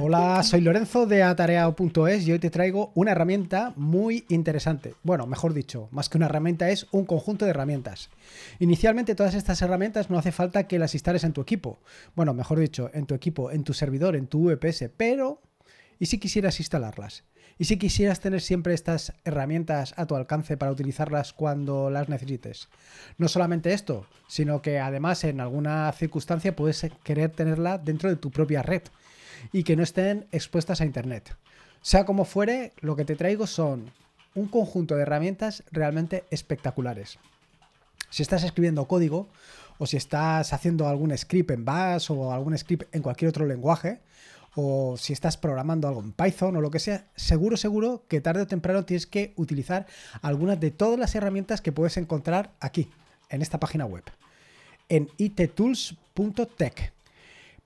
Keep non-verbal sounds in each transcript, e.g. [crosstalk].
Hola, soy Lorenzo de atareado.es y hoy te traigo una herramienta muy interesante. Bueno, mejor dicho, más que una herramienta es un conjunto de herramientas. Inicialmente todas estas herramientas no hace falta que las instales en tu equipo. Bueno, mejor dicho, en tu equipo, en tu servidor, en tu VPS, pero ¿y si quisieras instalarlas? ¿Y si quisieras tener siempre estas herramientas a tu alcance para utilizarlas cuando las necesites? No solamente esto, sino que además en alguna circunstancia puedes querer tenerla dentro de tu propia red y que no estén expuestas a Internet. Sea como fuere, lo que te traigo son un conjunto de herramientas realmente espectaculares. Si estás escribiendo código o si estás haciendo algún script en Bash o algún script en cualquier otro lenguaje, o si estás programando algo en Python o lo que sea, seguro, seguro que tarde o temprano tienes que utilizar algunas de todas las herramientas que puedes encontrar aquí, en esta página web, en ittools.tech.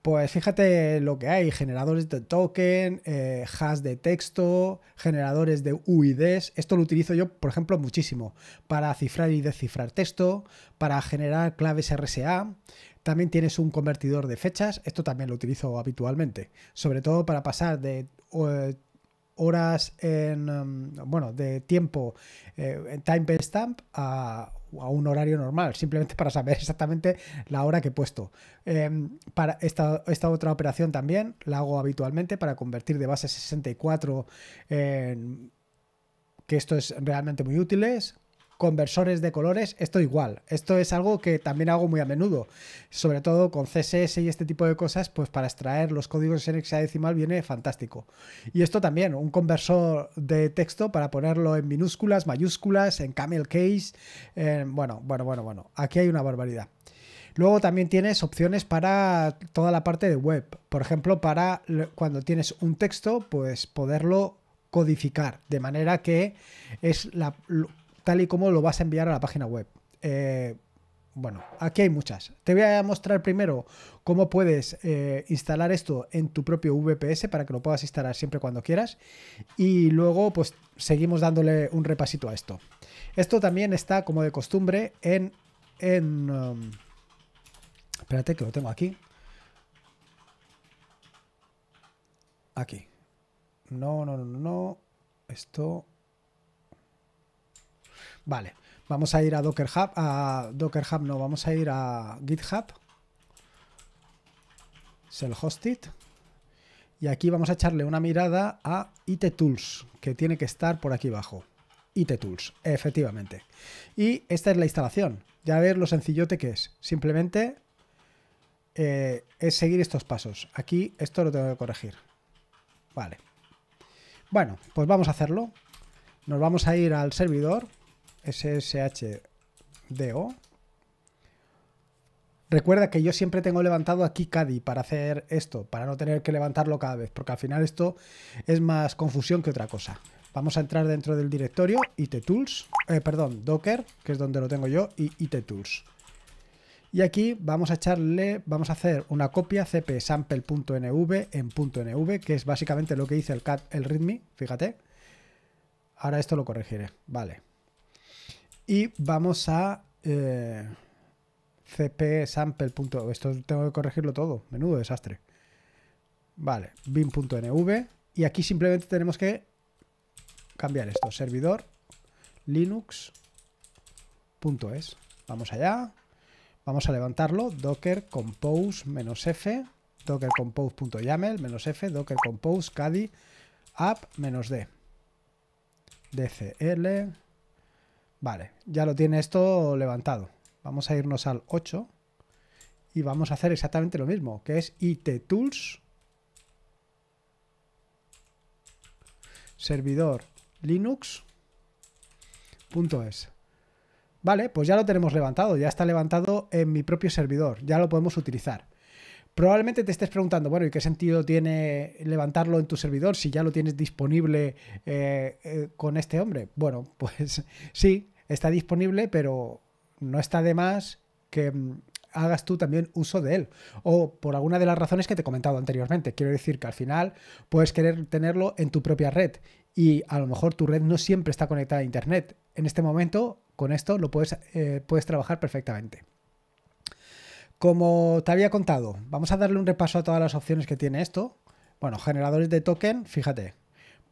Pues fíjate lo que hay, generadores de token, eh, hash de texto, generadores de UIDs. Esto lo utilizo yo, por ejemplo, muchísimo para cifrar y descifrar texto, para generar claves RSA. También tienes un convertidor de fechas. Esto también lo utilizo habitualmente, sobre todo para pasar de horas en, em, bueno, de tiempo eh, en timestamp a a un horario normal, simplemente para saber [laughs] exactamente la hora que he puesto. Em, para esta, otra operación también la hago habitualmente para convertir de base 64 en... que esto es realmente muy útil, conversores de colores, esto igual. Esto es algo que también hago muy a menudo, sobre todo con CSS y este tipo de cosas, pues para extraer los códigos en hexadecimal viene fantástico. Y esto también, un conversor de texto para ponerlo en minúsculas, mayúsculas, en camel case, bueno, bueno, bueno, bueno, aquí hay una barbaridad. Luego también tienes opciones para toda la parte de web. Por ejemplo, para cuando tienes un texto, pues poderlo codificar, de manera que es la, tal y como lo vas a enviar a la página web. Eh, bueno, aquí hay muchas. Te voy a mostrar primero cómo puedes eh, instalar esto en tu propio VPS para que lo puedas instalar siempre cuando quieras. Y luego, pues, seguimos dándole un repasito a esto. Esto también está, como de costumbre, en... en um, espérate que lo tengo aquí. Aquí. No, no, no, no. Esto... Vale, vamos a ir a Docker Hub, a Docker Hub no, vamos a ir a GitHub, Self Hosted, y aquí vamos a echarle una mirada a IT Tools, que tiene que estar por aquí abajo. IT Tools, efectivamente. Y esta es la instalación. Ya ver lo sencillote que es. Simplemente eh, es seguir estos pasos. Aquí esto lo tengo que corregir. Vale. Bueno, pues vamos a hacerlo. Nos vamos a ir al servidor. SSHDO. Recuerda que yo siempre tengo levantado aquí Cadi para hacer esto, para no tener que levantarlo cada vez, porque al final esto es más confusión que otra cosa. Vamos a entrar dentro del directorio ittools, Tools, eh, perdón, Docker, que es donde lo tengo yo, y ittools Tools. Y aquí vamos a echarle, vamos a hacer una copia cpsample.nv en .nv, que es básicamente lo que dice el cat, el readme, fíjate. Ahora esto lo corregiré, vale. Y vamos a eh, cpsample. Esto tengo que corregirlo todo. Menudo desastre. Vale, bin.nv. Y aquí simplemente tenemos que cambiar esto. Servidor linux.es. Vamos allá. Vamos a levantarlo. Docker compose menos F. Docker compose.yaml menos F. Docker compose app menos D. DCL Vale, ya lo tiene esto levantado. Vamos a irnos al 8 y vamos a hacer exactamente lo mismo, que es IT Tools, servidor .es Vale, pues ya lo tenemos levantado, ya está levantado en mi propio servidor, ya lo podemos utilizar. Probablemente te estés preguntando, bueno, ¿y qué sentido tiene levantarlo en tu servidor si ya lo tienes disponible eh, eh, con este hombre? Bueno, [laughs] pues sí, está disponible, pero no está de más que mm, hagas tú también uso de él. O por alguna de las razones que te he comentado anteriormente. Quiero decir que al final puedes querer tenerlo en tu propia red y a lo mejor tu red no siempre está conectada a Internet. En este momento, con esto lo puedes, eh, puedes trabajar perfectamente. Como te había contado, vamos a darle un repaso a todas las opciones que tiene esto. Bueno, generadores de token, fíjate,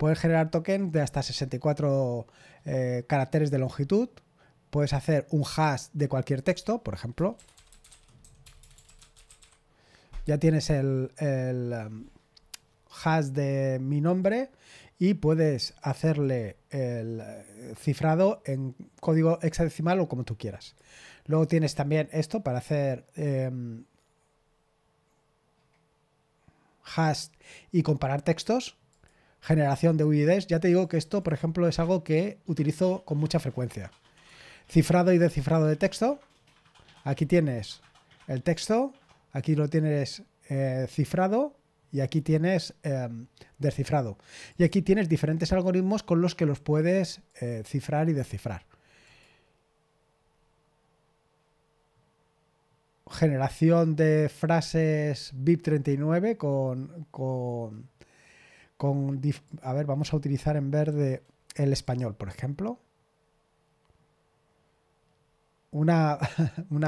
Puedes generar tokens de hasta 64 eh, caracteres de longitud. Puedes hacer un hash de cualquier texto, por ejemplo. Ya tienes el, um, hash de mi nombre y puedes hacerle el eh, cifrado en código hexadecimal o como tú quieras. Luego tienes también esto para hacer em, hash y comparar textos generación de UIDs, ya te digo que esto, por ejemplo, es algo que utilizo con mucha frecuencia. Cifrado y descifrado de texto. Aquí tienes el texto, aquí lo tienes eh, cifrado y aquí tienes em, descifrado. Y aquí tienes diferentes algoritmos con los que los puedes eh, cifrar y descifrar. Generación de frases BIP39 con, con a ver, vamos a utilizar en verde el español, por ejemplo. [laughs] Una,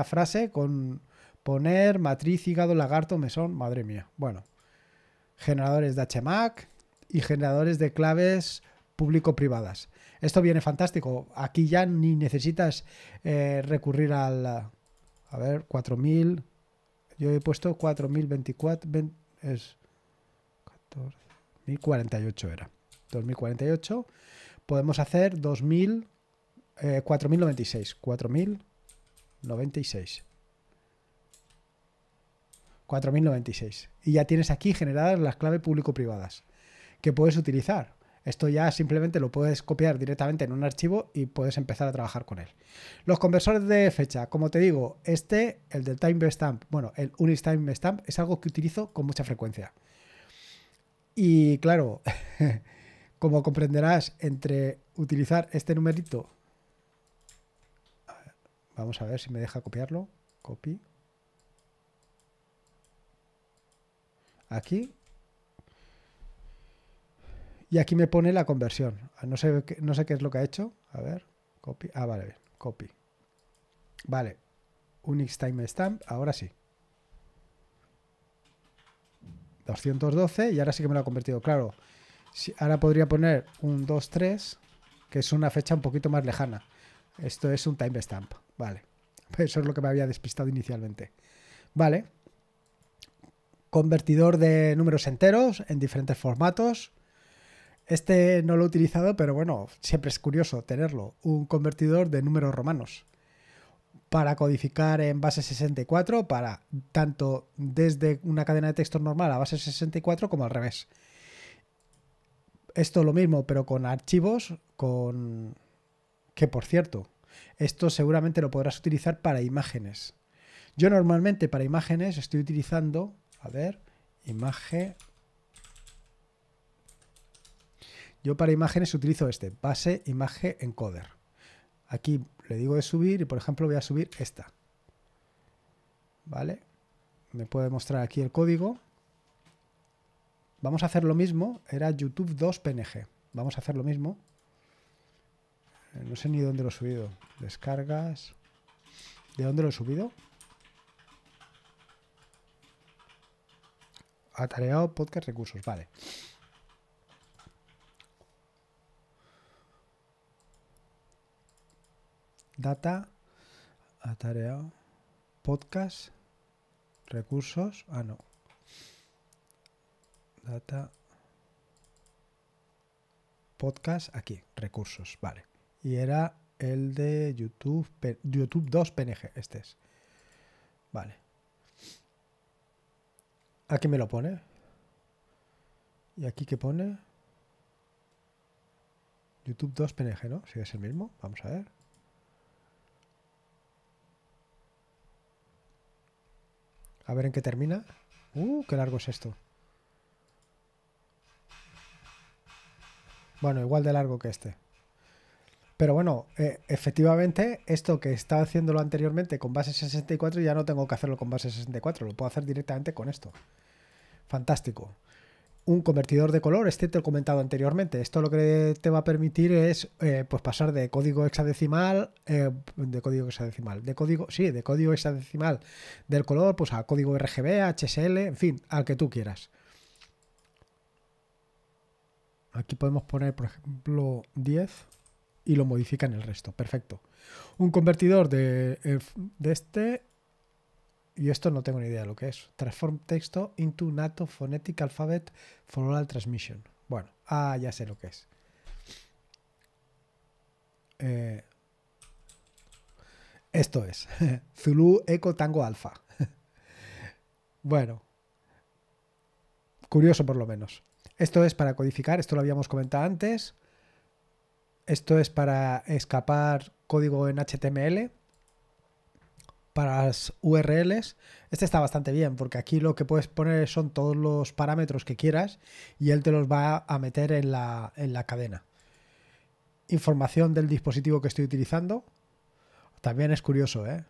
frase con poner matriz, hígado, lagarto, mesón, madre mía. Bueno, generadores de HMAC y generadores de claves público-privadas. Esto viene fantástico. Aquí ya ni necesitas eh, recurrir al... A ver, 4000... Yo he puesto 4024... es 14... 2048 era. 2048. Podemos hacer 2000, 4096. 4096. 4096. Y ya tienes aquí generadas las claves público-privadas que puedes utilizar. Esto ya simplemente lo puedes copiar directamente en un archivo y puedes empezar a trabajar con él. Los conversores de fecha, como te digo, este, el del timestamp, bueno, el time stamp es algo que utilizo con mucha frecuencia. Y claro, [laughs] como comprenderás, entre utilizar este numerito, vamos a ver si me deja copiarlo, copy, aquí, y aquí me pone la conversión. No sé, no sé qué es lo que ha hecho, a ver, copy, ah, vale, copy. Vale, Unix stamp. ahora sí. 212 y ahora sí que me lo ha convertido. Claro, ahora podría poner un 23, que es una fecha un poquito más lejana. Esto es un timestamp, vale. [laughs] Eso es lo que me había despistado inicialmente. Vale. Convertidor de números enteros en diferentes formatos. Este no lo he utilizado, pero bueno, siempre es curioso tenerlo. Un convertidor de números romanos para codificar en base 64, para tanto desde una cadena de texto normal a base 64 como al revés. Esto lo mismo, pero con archivos, con... que por cierto, esto seguramente lo podrás utilizar para imágenes. Yo normalmente para imágenes estoy utilizando, a ver, imagen... Yo para imágenes utilizo este, base, imagen, encoder. Aquí le digo de subir y por ejemplo voy a subir esta. ¿Vale? Me puede mostrar aquí el código. Vamos a hacer lo mismo. Era YouTube 2 PNG. Vamos a hacer lo mismo. Eh, no sé ni dónde lo he subido. Descargas. ¿De dónde lo he subido? Atareado, podcast, recursos. Vale. data, tarea, podcast, recursos, ah no, data, podcast, aquí, recursos, vale. Y era el de YouTube, YouTube 2 PNG, este es. Vale. Aquí me lo pone. ¿Y aquí qué pone? YouTube 2 PNG, ¿no? Si es el mismo, vamos a ver. A ver en qué termina. Uh, qué largo es esto. Bueno, igual de largo que este. Pero bueno, eh, efectivamente, esto que estaba haciéndolo anteriormente con base 64, ya no tengo que hacerlo con base 64, lo puedo hacer directamente con esto. Fantástico un convertidor de color, este te lo he comentado anteriormente. Esto lo que te va a permitir es eh, pues pasar de código hexadecimal, eh, de código hexadecimal, de código, sí, de código hexadecimal del color, pues a código RGB, HSL, en fin, al que tú quieras. Aquí podemos poner, por ejemplo, 10 y lo modifican el resto. Perfecto. Un convertidor de, eh, de este y esto no tengo ni idea de lo que es. Transform texto into NATO Phonetic Alphabet for Oral Transmission. Bueno, ah, ya sé lo que es. Eh, esto es. [laughs] Zulu Eco Tango Alpha. [laughs] bueno. Curioso por lo menos. Esto es para codificar, esto lo habíamos comentado antes. Esto es para escapar código en HTML para las URLs. Este está bastante bien porque aquí lo que puedes poner son todos los parámetros que quieras y él te los va a meter en la, en la cadena. Información del dispositivo que estoy utilizando. También es curioso, ¿eh?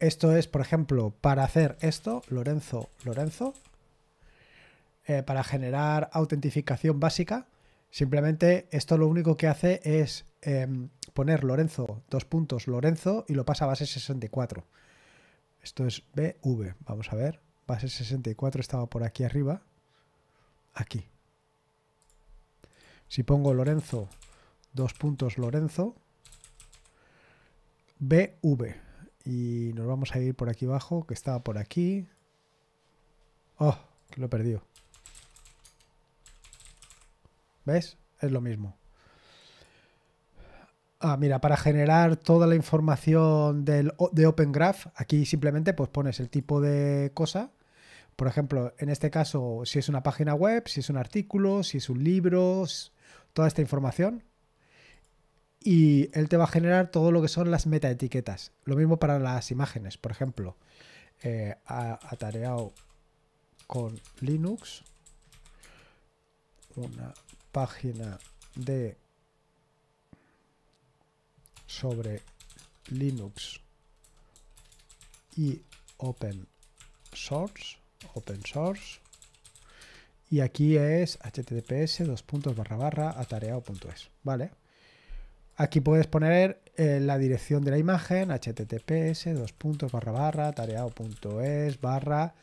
Esto es, por ejemplo, para hacer esto, Lorenzo, Lorenzo, eh, para generar autentificación básica. Simplemente esto lo único que hace es Em, poner Lorenzo, dos puntos Lorenzo y lo pasa a base 64. Esto es BV, vamos a ver. Base 64 estaba por aquí arriba. Aquí. Si pongo Lorenzo, dos puntos Lorenzo, BV. Y nos vamos a ir por aquí abajo, que estaba por aquí. Oh, que lo he perdido. ¿Ves? Es lo mismo. Ah, mira, para generar toda la información del, de Open Graph, aquí simplemente pues pones el tipo de cosa. Por ejemplo, en este caso, si es una página web, si es un artículo, si es un libro, toda esta información. Y él te va a generar todo lo que son las metaetiquetas. Lo mismo para las imágenes, por ejemplo. Eh, atareado con Linux. Una página de sobre Linux y Open Source. Open source y aquí es https dos puntos barra barra atareado.es vale aquí puedes poner eh, la dirección de la imagen https dos puntos barra barra atareado.es barra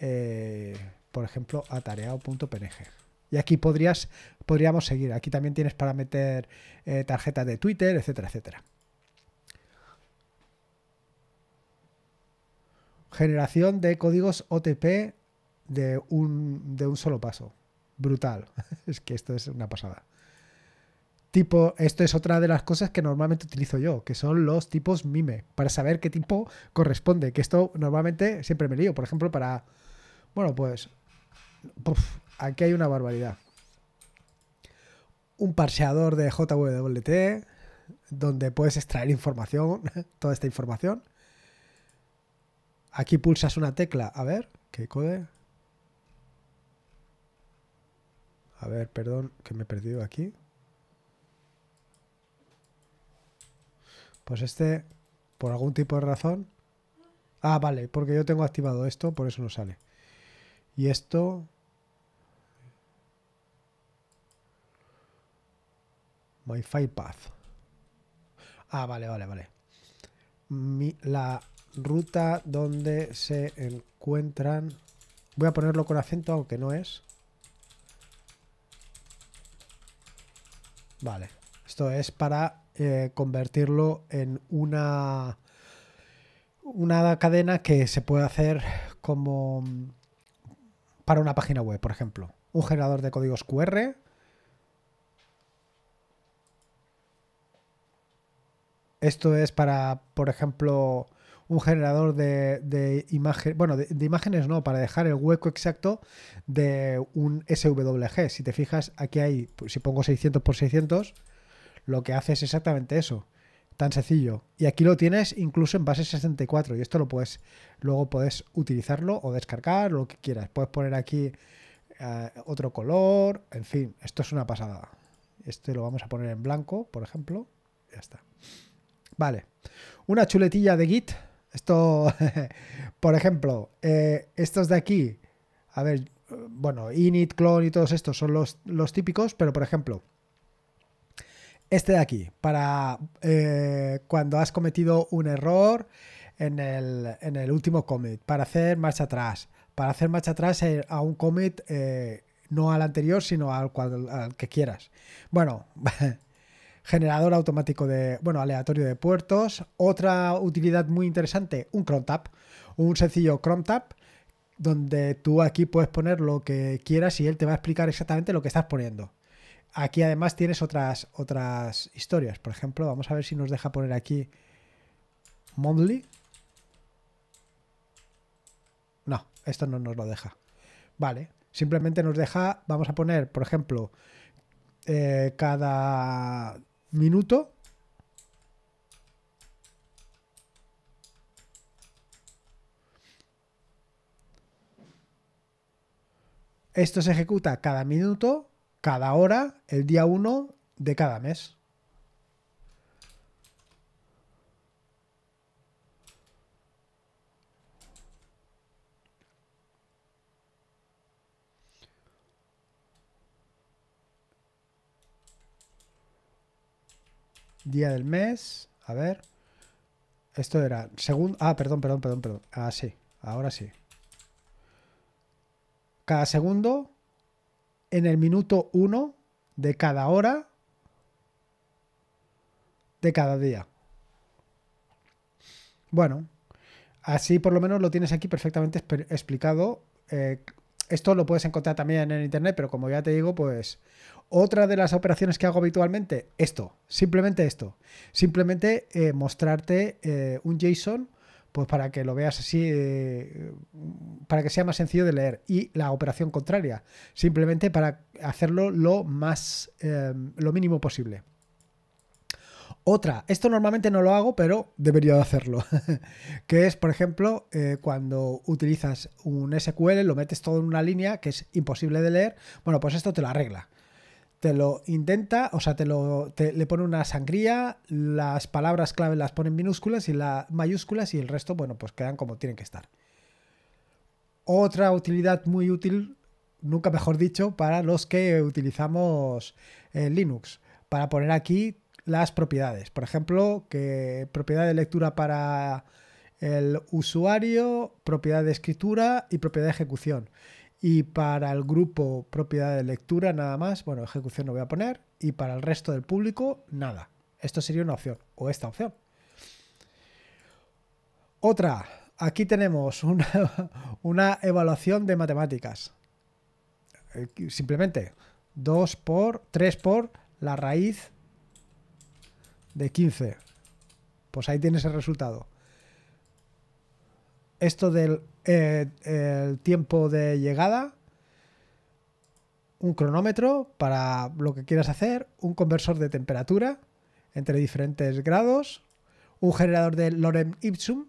eh, por ejemplo atareado.png y aquí podrías, podríamos seguir. Aquí también tienes para meter tarjeta eh, tarjetas de Twitter, etcétera, etcétera. Generación de códigos OTP de un, de un solo paso. Brutal. [laughs] es que esto es una pasada. Tipo, esto es otra de las cosas que normalmente utilizo yo, que son los tipos MIME, para saber qué tipo corresponde. Que esto normalmente siempre me lío. Por ejemplo, para. Bueno, pues. Aquí hay una barbaridad. Un parseador de JWT, donde puedes extraer información, [laughs] toda esta información. Aquí pulsas una tecla, a ver, ¿qué code? A ver, perdón, que me he perdido aquí. Pues este, por algún tipo de razón... Ah, vale, porque yo tengo activado esto, por eso no sale. Y esto, Wi-Fi Path. Ah, vale, vale, vale. Mi, la ruta donde se encuentran... Voy a ponerlo con acento, aunque no es. Vale. Esto es para eh, convertirlo en una... Una cadena que se puede hacer como para una página web, por ejemplo. Un generador de códigos QR, Esto es para, por ejemplo, un generador de, imágenes, bueno, de, imágenes no, para dejar el hueco exacto de un SWG. Si te fijas, aquí hay, pues, si pongo 600 por 600, lo que hace es exactamente eso. Tan sencillo. Y aquí lo tienes incluso en base 64. Y esto lo puedes, luego puedes utilizarlo o descargar, lo que quieras. Puedes poner aquí eh, otro color, en fin, esto es una pasada. Este lo vamos a poner en blanco, por ejemplo. Ya está. Vale. Una chuletilla de Git. Esto, [laughs] por ejemplo, eh, estos de aquí, a ver, bueno, init, clone y todos estos son los, los típicos, pero por ejemplo, este de aquí, para eh, cuando has cometido un error en el, último commit, para hacer marcha atrás, para hacer marcha atrás eh, a un commit, no al anterior, sino al, al que quieras. Bueno, [laughs] generador automático de, bueno, aleatorio de puertos. Otra utilidad muy interesante, un cron un sencillo cron donde tú aquí puedes poner lo que quieras y él te va a explicar exactamente lo que estás poniendo. Aquí además tienes otras, otras historias. Por ejemplo, vamos a ver si nos deja poner aquí Monthly. No, esto no nos lo deja. Vale, simplemente nos deja, vamos a poner, por ejemplo, eh, cada minuto. Esto se ejecuta cada minuto, cada hora, el día 1 de cada mes. Día del mes. A ver. Esto era. Segundo. Ah, perdón, perdón, perdón, perdón. Ah, sí. Ahora sí. Cada segundo. En el minuto 1 de cada hora. De cada día. Bueno. Así por lo menos lo tienes aquí perfectamente explicado. Eh, esto lo puedes encontrar también en internet, pero como ya te digo, pues. Otra de las operaciones que hago habitualmente, esto, simplemente esto. Simplemente eh, mostrarte eh, un JSON pues para que lo veas así, eh, para que sea más sencillo de leer. Y la operación contraria, simplemente para hacerlo lo más, em, lo mínimo posible. Otra, esto normalmente no lo hago, pero debería hacerlo, [laughs] que es, por ejemplo, cuando utilizas un SQL, lo metes todo en una línea que es imposible de leer, bueno, pues esto te lo arregla te lo intenta, o sea, te lo le pone una sangría, las palabras clave las pone minúsculas y las mayúsculas y el resto, bueno, pues quedan como tienen que estar. Otra utilidad muy útil, nunca mejor dicho, para los que utilizamos eh, Linux, para poner aquí las propiedades. Por ejemplo, que propiedad de lectura para el usuario, propiedad de escritura y propiedad de ejecución. Y para el grupo propiedad de lectura nada más, bueno, ejecución no voy a poner. Y para el resto del público, nada. Esto sería una opción, o esta opción. Otra, aquí tenemos una, [laughs] evaluación de matemáticas. Eh, simplemente 2 por, 3 por la raíz de 15. Pues ahí tienes el resultado esto del eh, tiempo de llegada, un cronómetro para lo que quieras hacer, un conversor de temperatura entre diferentes grados, un generador de lorem ipsum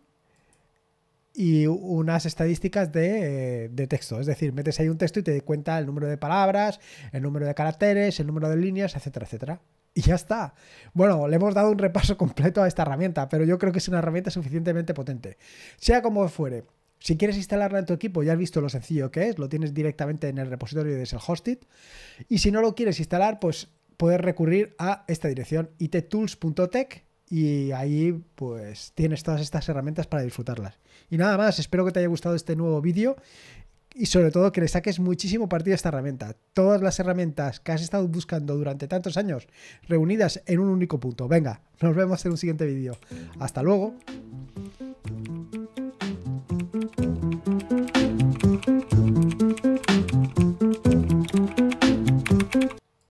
y unas estadísticas de, de, texto. Es decir, metes ahí un texto y te cuenta el número de palabras, el número de caracteres, el número de líneas, etcétera, etcétera. [laughs] Y ya está. Bueno, le hemos dado un repaso completo a esta herramienta, pero yo creo que es una herramienta suficientemente potente. Sea como fuere, si quieres instalarla en tu equipo, ya has visto lo sencillo que es, lo tienes directamente en el repositorio de Hosted. Y si no lo quieres instalar, pues puedes recurrir a esta dirección ittools.tech y ahí pues tienes todas estas herramientas para disfrutarlas. Y nada más, espero que te haya gustado este nuevo vídeo y sobre todo que le saques muchísimo partido a esta herramienta. Todas las herramientas que has estado buscando durante tantos años reunidas en un único punto. Venga, nos vemos en un siguiente vídeo. Hasta luego.